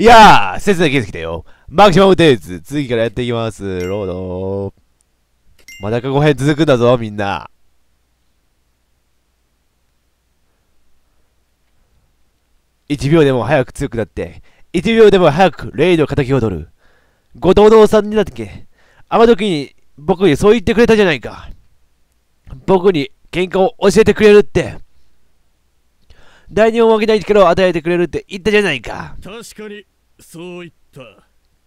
いやー、切な気づきだよ。マキシマムテイズ、次からやっていきます。ロードまだ過去編続くんだぞ、みんな。1秒でも早く強くなって、1秒でも早くレイの敵を取る。後藤堂さんになってけ。あの時に僕にそう言ってくれたじゃないか。僕に喧嘩を教えてくれるって。誰にも負けない力を与えてくれるって言ったじゃないか。確かにそういった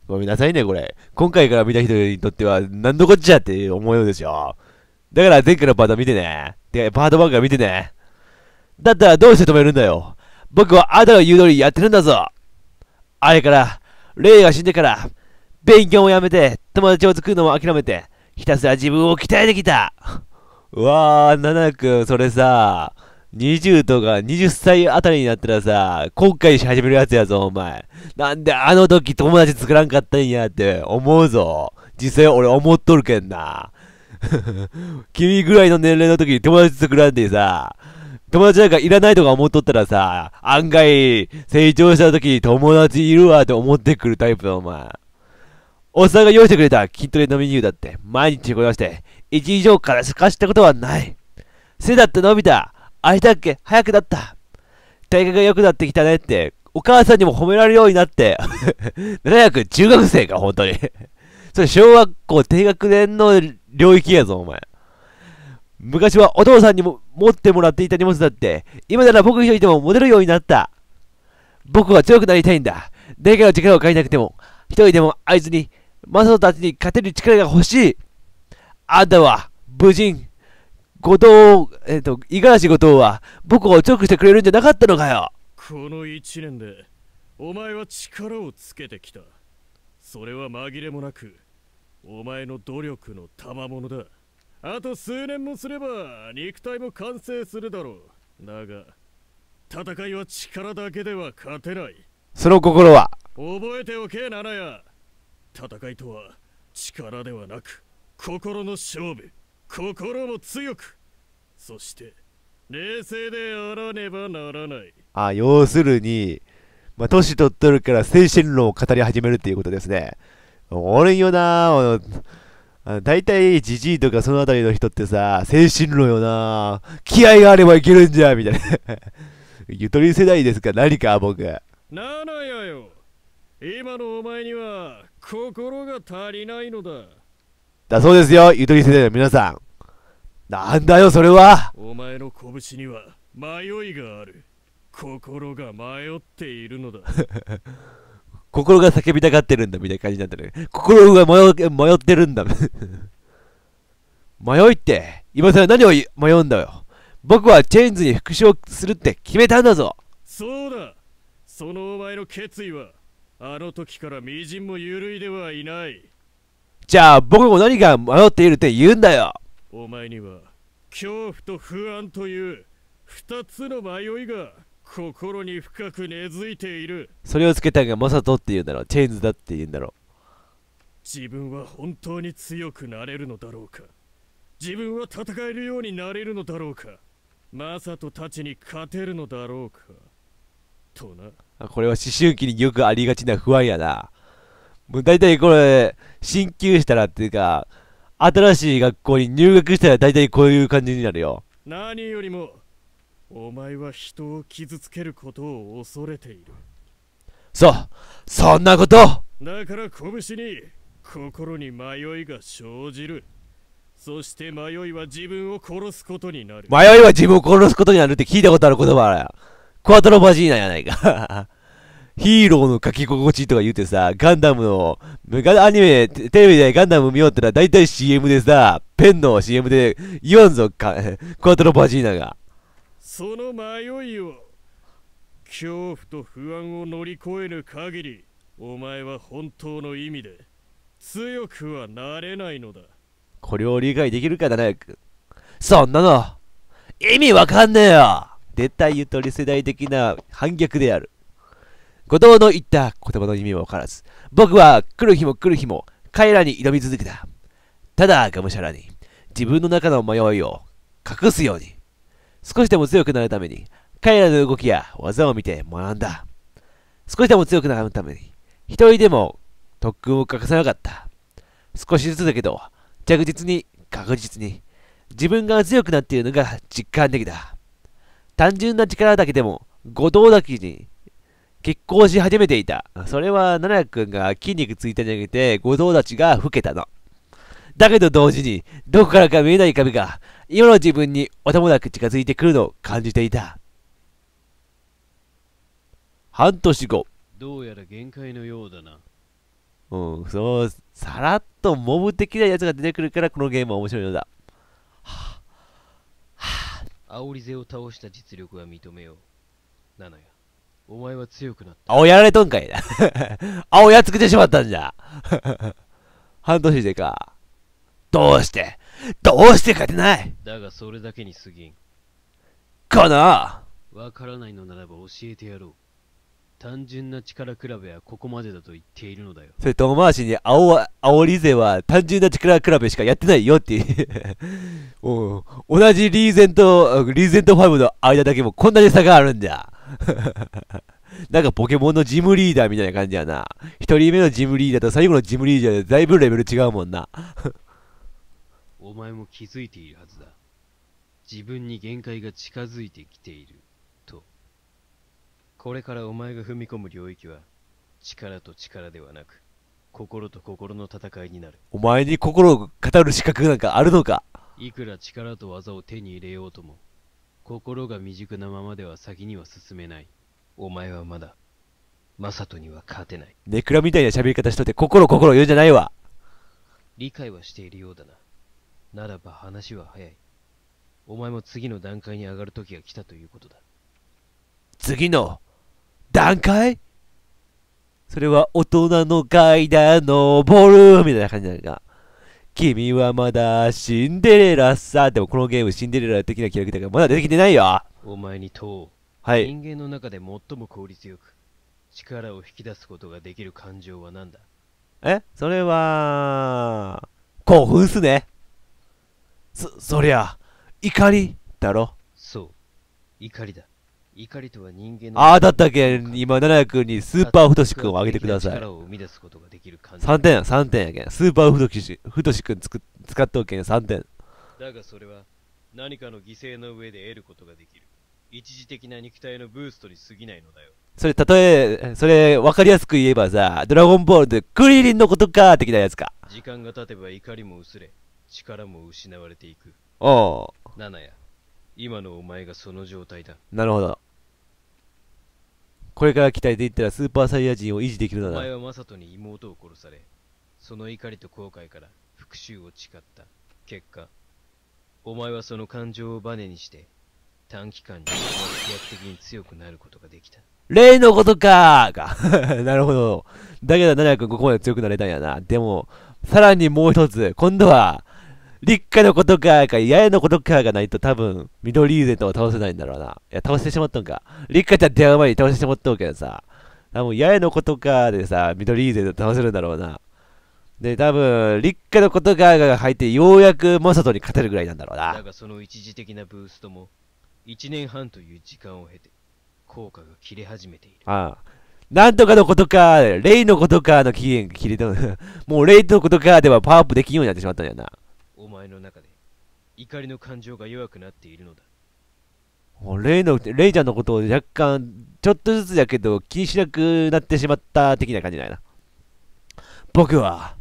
ごめんなさいね、これ。今回から見た人にとっては、何度こっちゃって思うようですよ。だから前回のパート見てね。てか、パート番から見てね。だったらどうして止めるんだよ。僕はあなたの言う通りやってるんだぞ。あれから、レイが死んでから、勉強もやめて、友達を作るのも諦めて、ひたすら自分を鍛えてきた。うわー、七くんそれさ、20とか20歳あたりになったらさ、後悔し始めるやつやぞ、お前。なんであの時友達作らんかったんやって思うぞ。実際俺思っとるけんな。君ぐらいの年齢の時に友達作らんでさ、友達なんかいらないとか思っとったらさ、案外、成長した時に友達いるわって思ってくるタイプだ、お前。おっさんが用意してくれた筋トレのメニューだって、毎日こまして、1以上からしかしたことはない。背だって伸びた。あれだっけ早くなった。体格が良くなってきたねって、お母さんにも褒められるようになって、0 0中学生か、本当に それ小学校低学年の領域やぞ、お前。昔はお父さんにも持ってもらっていた荷物だって、今なら僕一人でも持てるようになった。僕は強くなりたいんだ。誰かの力を借りなくても、一人でも会つに、マサトたちに勝てる力が欲しい。あんたは、無人、後藤、えっ、ー、と、五十嵐後藤は僕を強くしてくれるんじゃなかったのかよこの1年でお前は力をつけてきた。それは紛れもなく、お前の努力の賜物だ。あと数年もすれば肉体も完成するだろう。だが、戦いは力だけでは勝てない。その心は覚えておけ、ならや。戦いとは力ではなく、心の勝負。心も強くそして冷静でおらねばならないあ要するにまあ、年取っとるから精神論を語り始めるっていうことですね。俺よなぁ。大体、じじいとかそのあたりの人ってさ、精神論よな気合があればいけるんじゃみたいな。ゆとり世代ですか何か僕。なのやよ。今のお前には心が足りないのだ。だそうですよ、ゆとり世代の皆さん。なんだよそれはお前の拳には迷いがある心が迷っているのだ 心が叫びたがってるんだみたいな感じになってる心が迷迷ってるんだ 迷いって今さら何を迷うんだよ僕はチェーンズに復讐するって決めたんだぞそうだそのお前の決意はあの時から微塵も緩いではいないじゃあ僕も何が迷っているって言うんだよお前には恐怖と不安という2つの迷いが心に深く根付いているそれをつけたのがマサトっていうんだろうチェーンズだって言うんだろう自分は本当に強くなれるのだろうか自分は戦えるようになれるのだろうかマサトたちに勝てるのだろうかとなあこれは思春期によくありがちな不安やなもう大体これ進級したらっていうか新しい学校に入学したら大体こういう感じになるよ何よりもお前は人を傷つけることを恐れているそうそんなことだから拳に心に迷いが生じるそして迷いは自分を殺すことになる迷いは自分を殺すことになるって聞いたことある言葉やクワトロバジーナやないかヒーローの書き心地とか言うてさ、ガンダムの、アニメ、テレビでガンダム見ようってのは大体 CM でさ、ペンの CM で言わんぞ、か クワトロバジーナが。その迷いを、恐怖と不安を乗り越える限り、お前は本当の意味で強くはなれないのだ。これを理解できるかだね。そんなの、意味わかんねえよ絶対ゆとり世代的な反逆である。後藤の言った言葉の意味もわからず、僕は来る日も来る日も彼らに挑み続けた。ただ、がむしゃらに、自分の中の迷いを隠すように、少しでも強くなるために、彼らの動きや技を見て学んだ。少しでも強くなるために、一人でも特訓を欠かさなかった。少しずつだけど、着実に確実に、自分が強くなっているのが実感できた。単純な力だけでも、後藤だけに結婚し始めていた。それは、奈くんが筋肉ついたんじゃなくて、後藤たちが老けたの。だけど同時に、どこからか見えない髪が、今の自分におたもなく近づいてくるのを感じていた。半年後。どうやら限界のようだな。うん、そう、さらっとモブ的なやつが出てくるから、このゲームは面白いのだ。はあ、はあ。煽り勢を倒した実力は認めよう。なのよ。お前は強くなった。青やられとんかい。青 やっつけてしまったんじゃ。半年でか。どうしてどうして勝てないだがそれだけに過ぎん。かなわからないのならば教えてやろう。単純な力比べはここまでだと言っているのだよ。それ遠回しに青は、青リゼは単純な力比べしかやってないよってい う同じリーゼント、リーゼント5の間だけもこんなに差があるんじゃ。なんかポケモンのジムリーダーみたいな感じやな。一人目のジムリーダーと最後のジムリーダーでだいぶレベル違うもんな。お前も気づいているはずだ。自分に限界が近づいてきている。と。これからお前が踏み込む領域は、力と力ではなく、心と心の戦いになる。お前に心を語る資格なんかあるのかいくら力と技を手に入れようとも、心が未熟なままでは先には進めない。お前はまだ、マサトには勝てない。ネクラみたいな喋り方しとって心心言うんじゃないわ。理解はしているようだな。ならば話は早い。お前も次の段階に上がる時が来たということだ。次の段階それは大人の階段登るみたいな感じなのか。君はまだシンデレラさ。でもこのゲームシンデレラ的なキャラクターがまだ出てきてないよ。お前に問う。はい。人間の中で最も効率よく力を引き出すことができる感情は何だえそれは、興奮すね。そ、そりゃ、怒りだろ。そう。怒りだ。怒りとは人間のああだったけ今7くんにスーパーふとしくんをあげてください3点3点やけんスーパーふとしふとしくんつく使っとけん3点だがそれは何かの犠牲の上で得ることができる一時的な肉体のブーストに過ぎないのだよそれ例えそれ分かりやすく言えばさドラゴンボールでクリリンのことか的なやつか時間が経てば怒りも薄れ力も失われていくおお7や今のお前がその状態だなるほどこれから鍛えていったらスーパーサイヤ人を維持できるのだお前はマサトに妹を殺されその怒りと後悔から復讐を誓った結果お前はその感情をバネにして短期間に飛躍的に強くなることができた例のことかか なるほどだけど奈々君ここまで強くなれたんやなでもさらにもう一つ今度は立カのことかか、八重のことかがないと多分、緑リーゼントを倒せないんだろうな。いや、倒してしまったんか。立カちゃん電話前に倒してしまったんけどさ。多分、八重のことかでさ、緑リーゼント倒せるんだろうな。で、多分、立カのことかが入って、ようやくマサトに勝てるぐらいなんだろうな。だがその一時的なブーストも、一年半という時間を経て、効果が切れ始めている。ああ。なんとかのことか、レイのことかの期限が切れた。の。もうレイのことかではパワーアップできんようになってしまったんやな。お前の中で怒りの感情が弱くなっているのだレイのレイちゃんのことを若干ちょっとずつやけど気にしなくなってしまった的な感じだよな僕は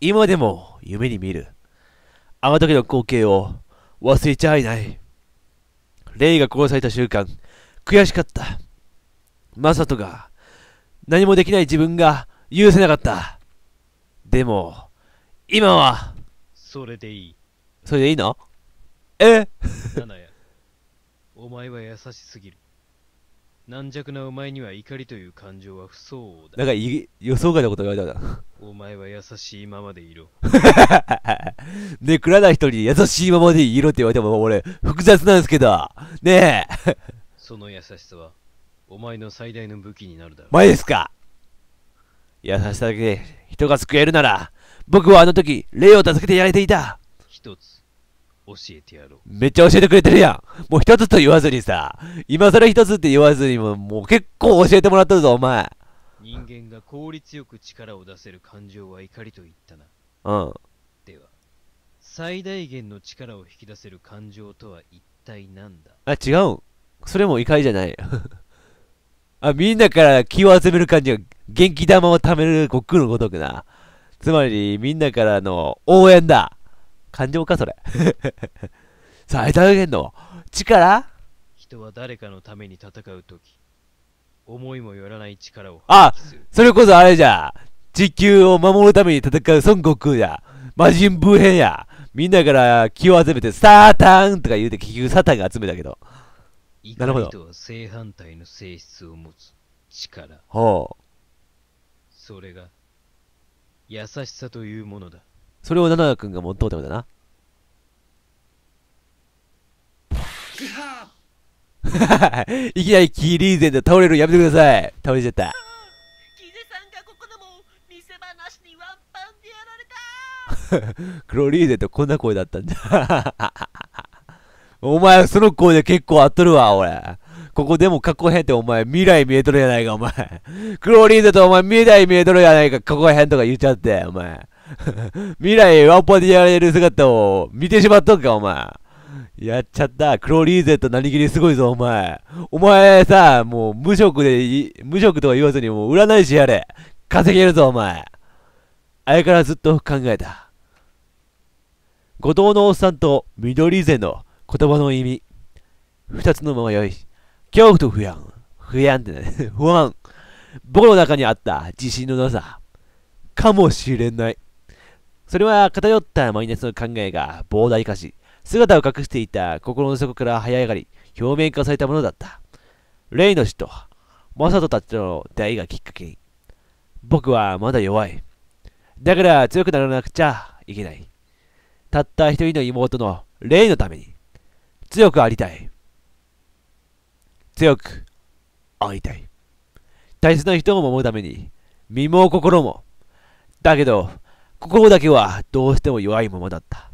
今でも夢に見るあの時の光景を忘れちゃいないレイが殺された瞬間悔しかったマサトが何もできない自分が許せなかったでも今はそれでいい。それでいいのえナナヤ、お前は優しすぎる。軟弱なお前には怒りという感情は不相応だ。なんかい予想外のこと言われたな。お前は優しいままでいろ。ねえ、らな人に優しいままでいろって言われても俺、複雑なんですけど。ねえ。その優しさは、お前の最大の武器になるだろう。前ですか優しさだけで人が救えるなら、僕はあの時、霊を助けてやれていた。一つ、教えてやろう。めっちゃ教えてくれてるやん。もう一つと言わずにさ、今更一つって言わずにも、もう結構教えてもらったぞ、お前。人間が効率よく力を出せる感情は怒りと言ったな。うん。では、最大限の力を引き出せる感情とは一体何だあ、違うそれも怒りじゃない。あ、みんなから気を集める感じが、元気玉を貯める悟空のごとくな。つまり、みんなからの応援だ感情か、それ。最大限の力人は誰かのために戦うとき、思いもよらない力をあそれこそあれじゃ地球を守るために戦う孫悟空や、魔人ブーンや、みんなから気を集めて、サータンとか言うて、結局サタンが集めたけど。なるほど。とは正反対の性質を持つ力。ほう。それが優しさというものだそれを七七君が持っとうってことだないきなりキリーゼンで倒れるやめてください倒れちゃったキゼさんがここでも見せ場なしにワンパンでやられたクロ リーゼンとこんな声だったんだ お前その声で結構あっとるわ俺ここでもかっこへんってお前、未来見えとるやないか、お前。クローリーだとお前、未来見えとるやないか、かっこへんとか言っちゃって、お前。未来ワンパでやられる姿を見てしまっとんか、お前。やっちゃった。クローリーゼと何気にすごいぞ、お前。お前さ、もう無職で、無職とは言わずにもう占い師やれ。稼げるぞ、お前。あれからずっと考えた。後藤のおっさんと緑ゼの言葉の意味。二つのままよい。恐怖と不安。不安ってね、不安。僕の中にあった自信のなさ。かもしれない。それは偏ったマイナスの考えが膨大化し、姿を隠していた心の底から這い上がり、表面化されたものだった。レイの死と、マサトたちとの出会いがきっかけに、僕はまだ弱い。だから強くならなくちゃいけない。たった一人の妹のレイのために、強くありたい。強く会いたい大切な人を守るために身も心もだけど心だけはどうしても弱いままだった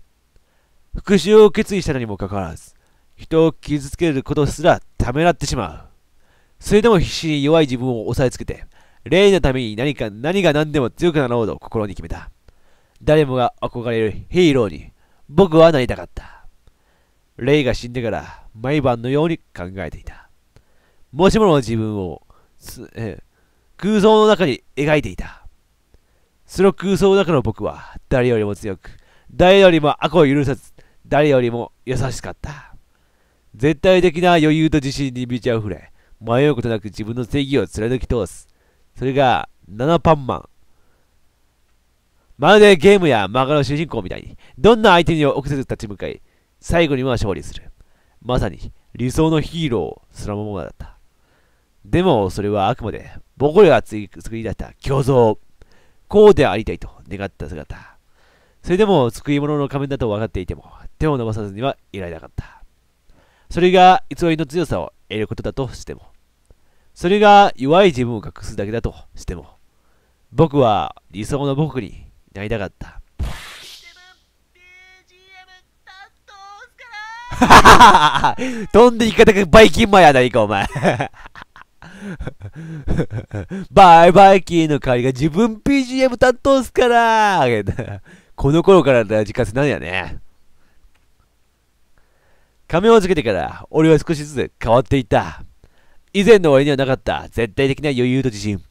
復讐を決意したのにもかかわらず人を傷つけることすらためらってしまうそれでも必死に弱い自分を押さえつけて例のために何か何が何でも強くなろうと心に決めた誰もが憧れるヒーローに僕はなりたかった霊が死んでから毎晩のように考えていたもしもの自分を、え空想の中に描いていた。その空想の中の僕は、誰よりも強く、誰よりも悪を許さず、誰よりも優しかった。絶対的な余裕と自信に満ち溢れ、迷うことなく自分の正義を貫き通す。それが、7パンマン。まるでゲームや漫画の主人公みたいに、どんな相手にも臆せず立ち向かい、最後には勝利する。まさに、理想のヒーローそのものだった。でもそれはあくまで僕らが作り出した虚像。こうでありたいと願った姿。それでも救い物の仮面だと分かっていても手を伸ばさずにはいられなかった。それが偽りの強さを得ることだとしても、それが弱い自分を隠すだけだとしても、僕は理想の僕になりたかった。飛 んでいき方がバイキンマやないか、お前 バイバイキーの代わりが自分 p g m 担当すからこの頃からラジカセなんやね。仮面をつけてから俺は少しずつ変わっていった。以前の俺にはなかった絶対的な余裕と自信。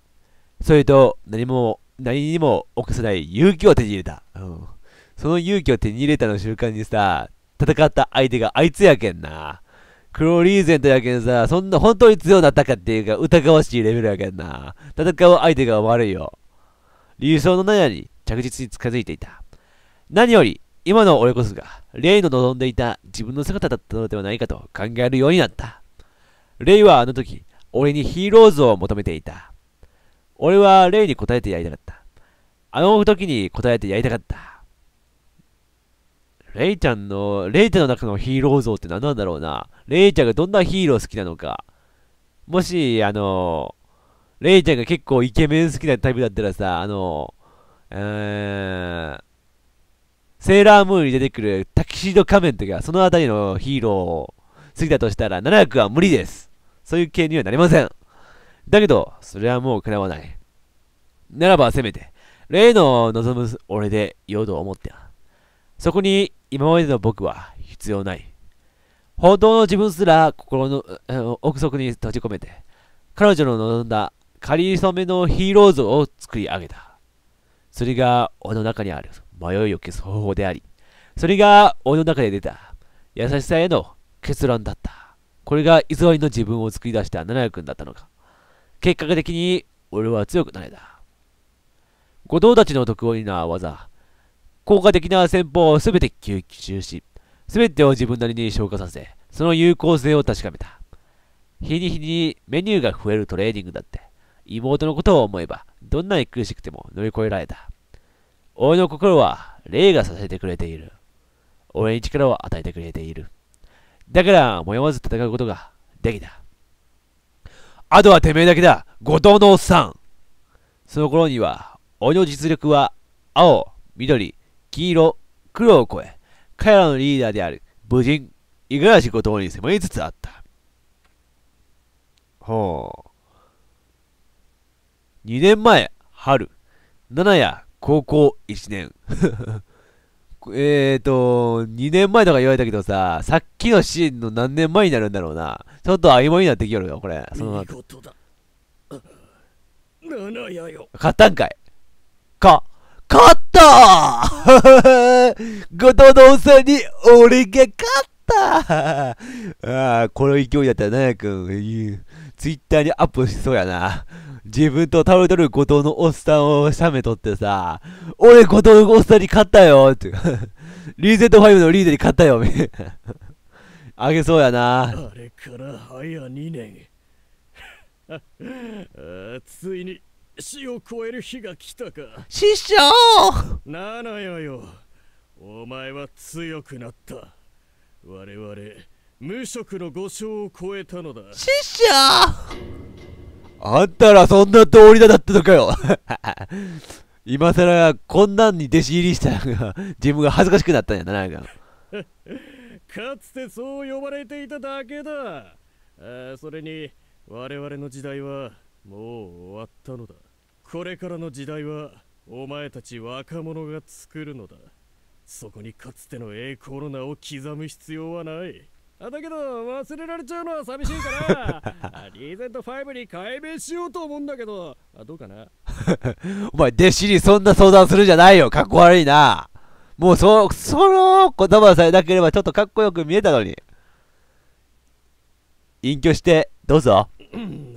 それと何も、何にも起こさない勇気を手に入れた。うん、その勇気を手に入れたの習慣にさ、戦った相手があいつやけんな。クロリーゼントやけんさ、そんな本当に強なったかっていうか、疑わしいレベルやけんな。戦う相手が悪いよ。理想の何屋に着実に近づいていた。何より、今の俺こそが、レイの望んでいた自分の姿だったのではないかと考えるようになった。レイはあの時、俺にヒーロー像を求めていた。俺はレイに答えてやりたかった。あの時に答えてやりたかった。レイちゃんの、レイちゃんの中のヒーロー像って何なんだろうな。レイちゃんがどんなヒーロー好きなのか。もし、あの、レイちゃんが結構イケメン好きなタイプだったらさ、あの、えー、セーラームーンに出てくるタキシード仮面とか、そのあたりのヒーロー好きだとしたら、700は無理です。そういう系にはなりません。だけど、それはもう叶わない。ならばせめて、例の望む俺でうと思ってそこに今までの僕は必要ない。本当の自分すら心の奥底に閉じ込めて、彼女の望んだ仮初めのヒーロー像を作り上げた。それが俺の中にある迷いを消す方法であり、それが俺の中で出た優しさへの結論だった。これが偽りの自分を作り出した七谷君だったのか。結果的に俺は強くなれた。後藤たちの得意な技、効果的な戦法を全て吸収し、全てを自分なりに消化させ、その有効性を確かめた。日に日にメニューが増えるトレーニングだって、妹のことを思えば、どんなに苦しくても乗り越えられた。俺の心は、霊がさせてくれている。俺に力を与えてくれている。だから、迷わず戦うことができた。あとはてめえだけだ後藤のおっさんその頃には、俺の実力は、青、緑、黄色、黒を超え、彼らのリーダーである武人、五十嵐五島に迫りつつあった。ほう。2年前、春、七夜、高校1年。えっと、2年前とか言われたけどさ、さっきのシーンの何年前になるんだろうな。ちょっと曖昧になってきよるよ、これ。その後。勝ったんかいか、勝た後藤 のおっさんに俺が勝ったああ、この勢いだったらなやくん、ツイッターにアップしそうやな。自分と倒れとる後藤のおっさんを写メ撮ってさ、俺後藤のおっさんに勝ったよって。リーゼット5のリーゼに勝ったよ あげそうやな。あれから早2年。ついに死を超える日が来たか師匠なのよお前は強くなった我々無職の五章を超えたのだ師匠あんたらそんな通りだだったのかよ 今さらこんなんに弟子入りしたが自分が恥ずかしくなったんやななんか かつてそう呼ばれていただけだあそれに我々の時代はもう終わったのだこれからの時代はお前たち若者が作るのだそこにかつての栄光の名を刻む必要はないあだけど忘れられちゃうのは寂しいから リーゼント5に改名しようと思うんだけどあどうかな お前弟子にそんな相談するじゃないよかっこ悪いなもうそその言葉さえなければちょっとかっこよく見えたのに隠居してどうぞ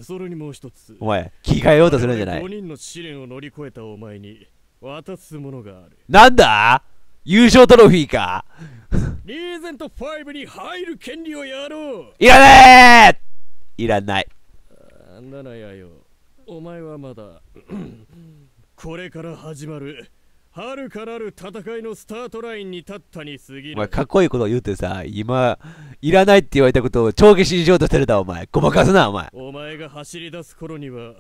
それにもう一つお前着替えようとするんじゃない5人の試練を乗り越えたお前に渡すものがあるなんだ優勝トロフィーかリーゼント5に入る権利をやろういらねえいらないあんなのやよお前はまだこれから始まる遥からる戦いのスタートラインに立ったに過ぎお前、かっこいいこと言うてさ、今、いらないって言われたことを帳消しにしようとしてるだ、お前。ごまかすな、お前。お前が走り出す頃には、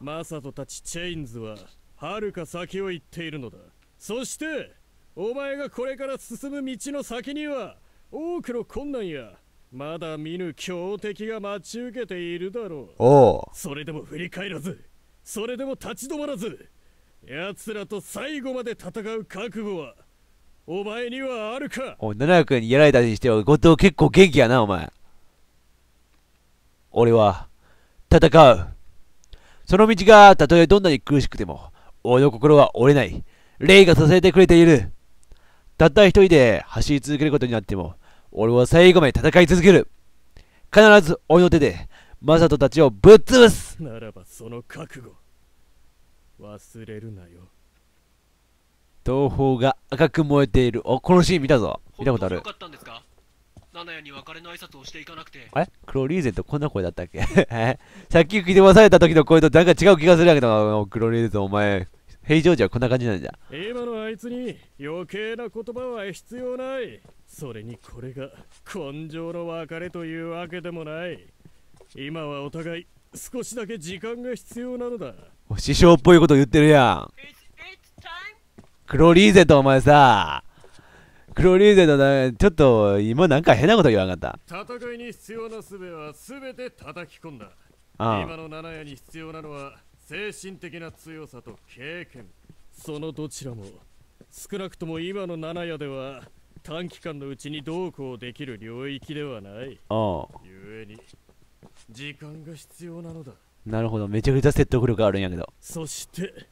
マサトたちチェインズは、遥か先を行っているのだ。そして、お前がこれから進む道の先には、多くの困難や、まだ見ぬ強敵が待ち受けているだろう。おう。それでも振り返らず、それでも立ち止まらず、奴らと最後まで戦う覚悟はお前にはあるかおい0円にやられたにしては後藤結構元気やなお前俺は戦うその道がたとえどんなに苦しくても俺の心は折れない霊が支えてくれているたった一人で走り続けることになっても俺は最後まで戦い続ける必ず俺の手でマサトたちをぶっ潰すならばその覚悟忘れるなよ東方が赤く燃えているおこのシーン見たぞ見たことあるよかったんですかナナヤに別れの挨拶をしていかなくてえクロリーゼントこんな声だったっけ さっき聞いてまされた時の声となんか違う気がするやけどクロリーゼトお前平常時はこんな感じなんじゃ今のあいつに余計な言葉は必要ないそれにこれが根性の別れというわけでもない今はお互い少しだけ時間が必要なのだ師匠っぽいこと言ってるやん。クロリーゼとお前さ、クロリーゼとな、ちょっと今なんか変なこと言わなかった。戦いに必要な術は全て叩き込んだ。ああ今の七夜に必要なのは精神的な強さと経験。そのどちらも少なくとも今の七夜では短期間のうちにどうこうできる領域ではない。ああ。故に時間が必要なのだ。なるほどめちゃくちゃ説得力あるんやけどそして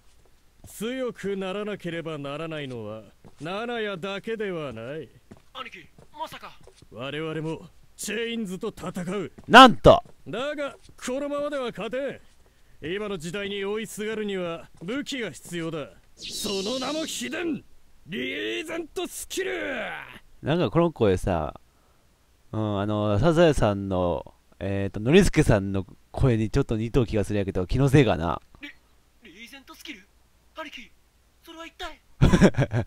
強くならなければならないのはナナヤだけではない兄貴まさか我々もチェインズと戦うなんとだがこのままでは勝てん今の時代に追いすがるには武器が必要だその名も秘伝リーゼントスキルなんかこの声さうんあのサザエさんのえっ、ー、と、ノリスケさんの声にちょっと似とう気がするやけど、気のせいかな。リ、リーゼントスキル兄貴、それは一体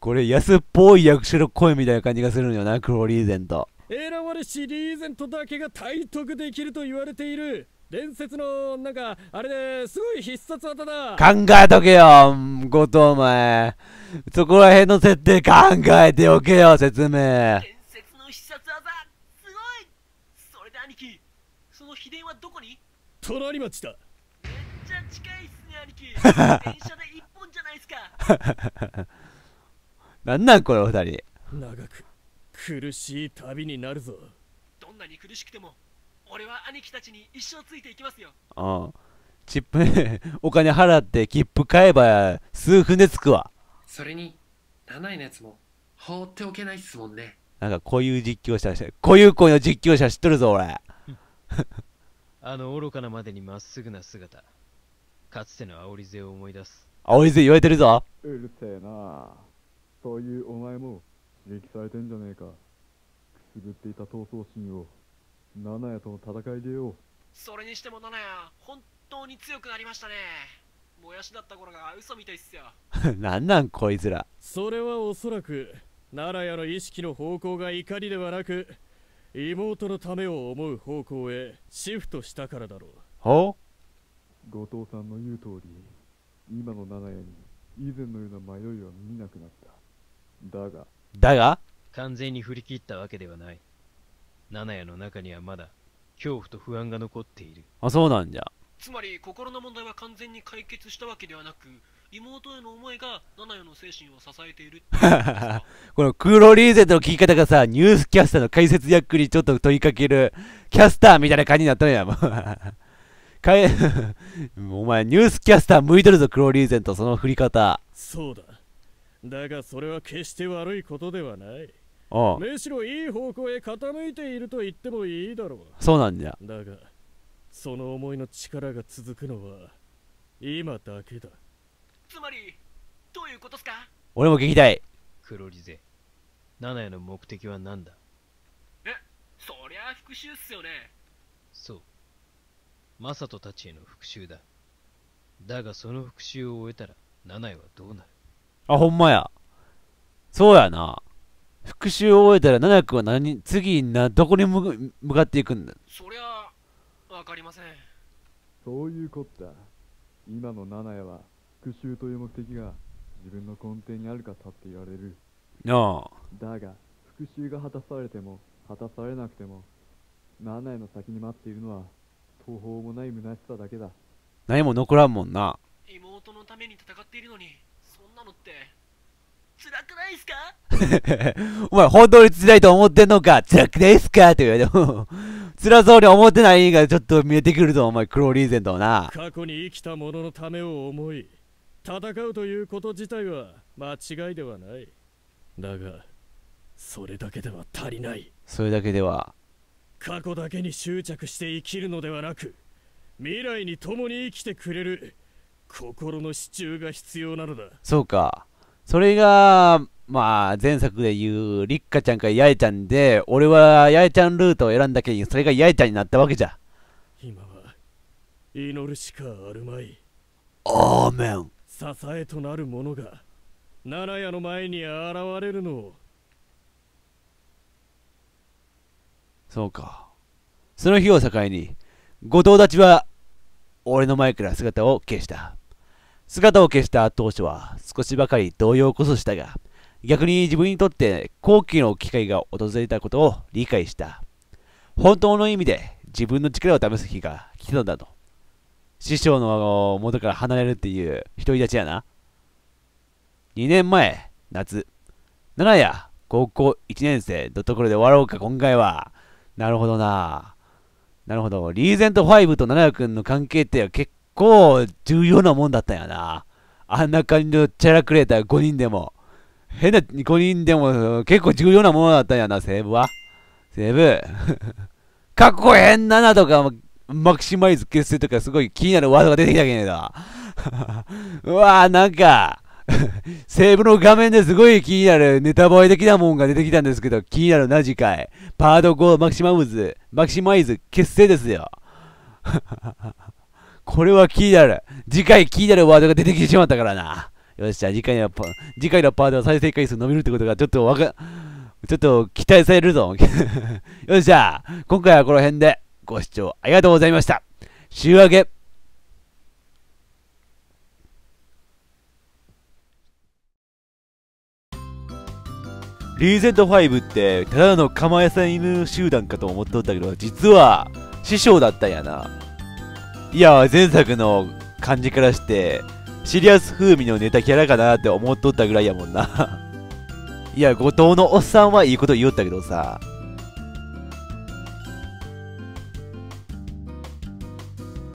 これ安っぽい役所の声みたいな感じがするのよな、クローリーゼント。選ばれしリーゼントだけが体得できると言われている。伝説の、なんか、あれですごい必殺技だ。考えとけよ、後藤お前。そこら辺の設定考えておけよ、説明。隣町だめっちゃ近いっすね兄貴電車で一本じゃないっすか なんなんこれ二人長く苦しい旅になるぞどんなに苦しくても俺は兄貴たちに一生ついていきますよああチップ お金払って切符買えば数分で着くわそれに7位のやつも放っておけないっすもんねなんかこういう実況者こういう声の実況者知っとるぞ俺 あの愚かなまでにまっすぐな姿。かつての煽りぜを思い出す。煽りぜ言われてるぞうるせえな。そういうお前も刺激されてんじゃねえか。くすぐっていた闘争心を、ナナヤとの戦いでよう。それにしてもナナヤ本当に強くなりましたね。もやしだった頃が嘘みたいっすよ。なんなんこいつら。それはおそらく、ナナヤの意識の方向が怒りではなく、妹のためを思う方向へシフトしたからだろうは後藤さんの言う通り今の長屋に以前のような迷いは見なくなっただがだが完全に振り切ったわけではない七谷の中にはまだ恐怖と不安が残っているあそうなんじゃつまり心の問題は完全に解決したわけではなく妹への思いが七夜の精神を支えている このクロリーゼトの聞き方がさニュースキャスターの解説役にちょっと問いかけるキャスターみたいな感じになったのやもう お前ニュースキャスター向いてるぞクロリーゼンとその振り方そうだだがそれは決して悪いことではないああむしろいい方向へ傾いていると言ってもいいだろうそうなんじゃだがその思いの力が続くのは今だけだつまりどういうことすか俺も聞きたい黒リゼ七夜の目的は何だえそりゃ復讐っすよねそうマサトたちへの復讐だだがその復讐を終えたら七夜はどうなるあほんまやそうやな復讐を終えたら七夜んは何次などこに向かっていくんだそりゃわかりませんそういうことだ今の七夜は復讐という目的が自分の根底にあるかたって言われるああだが復讐が果たされても果たされなくても7年の先に待っているのは途方もない虚しさだけだ何も残らんもんな妹のために戦っているのにそんなのって辛くないっすか お前本当に辛いと思ってんのか辛くないっすかって言われても、辛そうに思ってないがちょっと見えてくるぞお前クローリーゼントな過去に生きた者のためを思い戦うということ自体は間違いではないだがそれだけでは足りないそれだけでは過去だけに執着して生きるのではなく未来に共に生きてくれる心の支柱が必要なのだそうかそれがまあ前作で言うリッカちゃんか八重ちゃんで俺は八重ちゃんルートを選んだけにそれが八重ちゃんになったわけじゃ今は祈るしかあるまいアーメン支えとなる者が七夜の前に現れるのそうかその日を境に後藤たちは俺の前から姿を消した姿を消した当初は少しばかり動揺こそしたが逆に自分にとって好期の機会が訪れたことを理解した本当の意味で自分の力を試す日が来たのだと師匠の元から離れるっていう独り立ちやな。2年前、夏。奈良や、高校1年生のところで終わろうか、今回は。なるほどな。なるほど。リーゼント5と奈良くんの関係って結構重要なもんだったんやな。あんな感じのチャラクレーター5人でも。変な5人でも結構重要なものだったんやな、セーブは。セーブ。かっこ変ななとかもマキシマイズ結成とかすごい気になるワードが出てきたけねえだ。うわぁ、なんか、セーブの画面ですごい気になるネタバレ的なもんが出てきたんですけど、気になるな、次回。パード5マキシマムズ、マキシマイズ結成ですよ。これは気になる。次回気になるワードが出てきてしまったからな。よっしゃ、次回は次回のパートは再生回数伸びるってことがちょっとわか、ちょっと期待されるぞ。よっしゃ、今回はこの辺で。ご視聴ありがとうございました。週明け。リーゼント5ってただの釜屋さん犬集団かと思っとったけど、実は師匠だったんやな。いや、前作の感じからして、シリアス風味のネタキャラかなって思っとったぐらいやもんないや、後藤のおっさんはいいこと言おったけどさ、